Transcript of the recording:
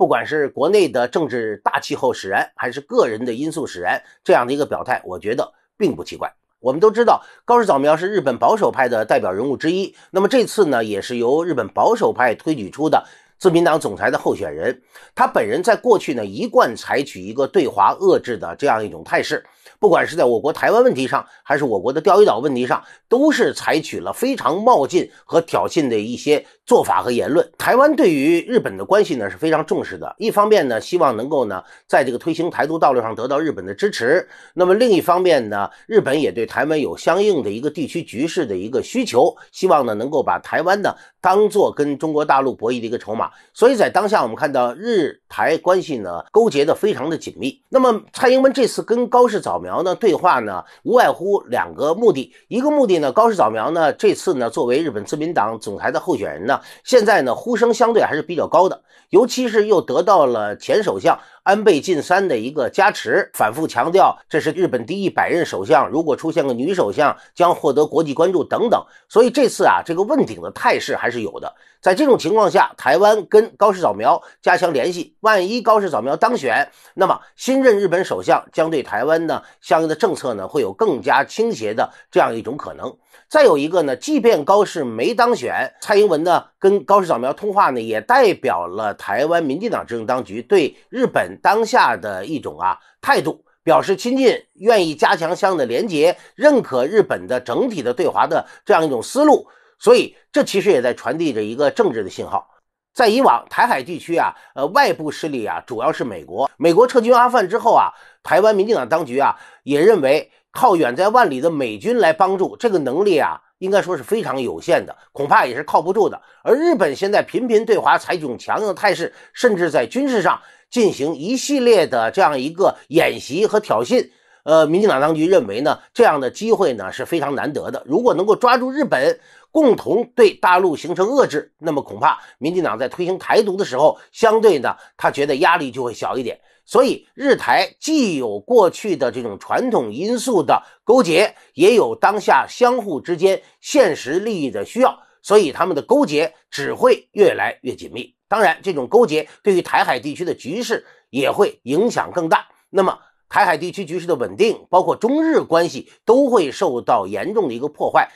不管是国内的政治大气候使然，还是个人的因素使然，这样的一个表态，我觉得并不奇怪。我们都知道，高市早苗是日本保守派的代表人物之一，那么这次呢，也是由日本保守派推举出的。自民党总裁的候选人，他本人在过去呢，一贯采取一个对华遏制的这样一种态势。不管是在我国台湾问题上，还是我国的钓鱼岛问题上，都是采取了非常冒进和挑衅的一些做法和言论。台湾对于日本的关系呢是非常重视的，一方面呢，希望能够呢在这个推行台独道路上得到日本的支持；那么另一方面呢，日本也对台湾有相应的一个地区局势的一个需求，希望呢能够把台湾呢当做跟中国大陆博弈的一个筹码。所以在当下，我们看到日台关系呢勾结的非常的紧密。那么蔡英文这次跟高市早苗呢对话呢，无外乎两个目的。一个目的呢，高市早苗呢这次呢作为日本自民党总裁的候选人呢，现在呢呼声相对还是比较高的，尤其是又得到了前首相。安倍晋三的一个加持，反复强调这是日本第一百任首相，如果出现个女首相，将获得国际关注等等。所以这次啊，这个问鼎的态势还是有的。在这种情况下，台湾跟高市早苗加强联系，万一高市早苗当选，那么新任日本首相将对台湾呢相应的政策呢会有更加倾斜的这样一种可能。再有一个呢，即便高市没当选，蔡英文呢？跟高市早苗通话呢，也代表了台湾民进党执政当局对日本当下的一种啊态度，表示亲近，愿意加强相应的连结，认可日本的整体的对华的这样一种思路。所以，这其实也在传递着一个政治的信号。在以往台海地区啊，呃，外部势力啊，主要是美国。美国撤军阿富汗之后啊，台湾民进党当局啊，也认为靠远在万里的美军来帮助，这个能力啊。应该说是非常有限的，恐怕也是靠不住的。而日本现在频频对华采取强硬态势，甚至在军事上进行一系列的这样一个演习和挑衅。呃，民进党当局认为呢，这样的机会呢是非常难得的。如果能够抓住日本共同对大陆形成遏制，那么恐怕民进党在推行台独的时候，相对呢，他觉得压力就会小一点。所以，日台既有过去的这种传统因素的勾结，也有当下相互之间现实利益的需要，所以他们的勾结只会越来越紧密。当然，这种勾结对于台海地区的局势也会影响更大。那么，台海地区局势的稳定，包括中日关系，都会受到严重的一个破坏。